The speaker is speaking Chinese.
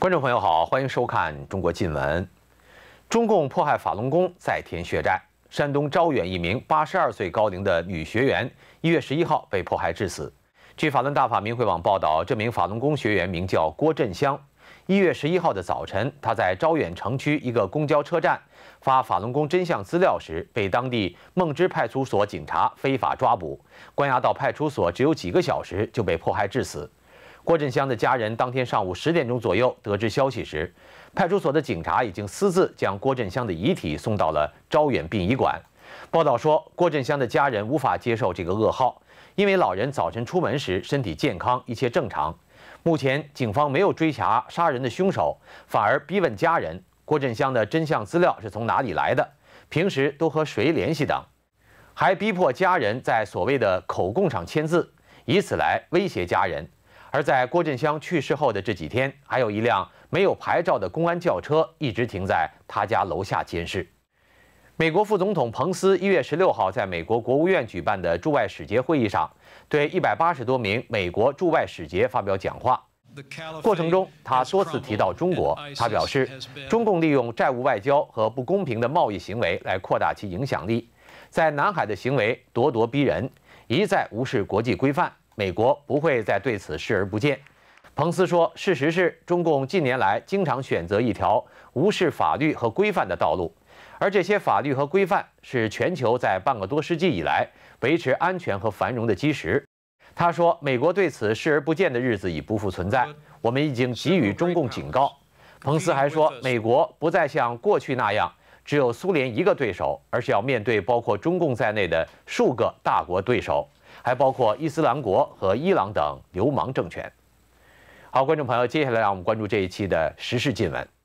观众朋友好，欢迎收看《中国近闻》。中共迫害法轮功在天血债。山东招远一名八十二岁高龄的女学员，一月十一号被迫害致死。据法轮大法明慧网报道，这名法轮功学员名叫郭振香。一月十一号的早晨，她在招远城区一个公交车站发法轮功真相资料时，被当地孟芝派出所警察非法抓捕，关押到派出所只有几个小时，就被迫害致死。郭振香的家人当天上午十点钟左右得知消息时，派出所的警察已经私自将郭振香的遗体送到了招远殡仪馆。报道说，郭振香的家人无法接受这个噩耗，因为老人早晨出门时身体健康，一切正常。目前，警方没有追查杀人的凶手，反而逼问家人郭振香的真相资料是从哪里来的，平时都和谁联系等，还逼迫家人在所谓的口供上签字，以此来威胁家人。而在郭振湘去世后的这几天，还有一辆没有牌照的公安轿车一直停在他家楼下监视。美国副总统彭斯一月十六号在美国国务院举办的驻外使节会议上，对一百八十多名美国驻外使节发表讲话，过程中他多次提到中国。他表示，中共利用债务外交和不公平的贸易行为来扩大其影响力，在南海的行为咄咄逼人，一再无视国际规范。美国不会再对此视而不见，彭斯说：“事实是，中共近年来经常选择一条无视法律和规范的道路，而这些法律和规范是全球在半个多世纪以来维持安全和繁荣的基石。”他说：“美国对此视而不见的日子已不复存在，我们已经给予中共警告。”彭斯还说：“美国不再像过去那样只有苏联一个对手，而是要面对包括中共在内的数个大国对手。”还包括伊斯兰国和伊朗等流氓政权。好，观众朋友，接下来让我们关注这一期的时事新闻。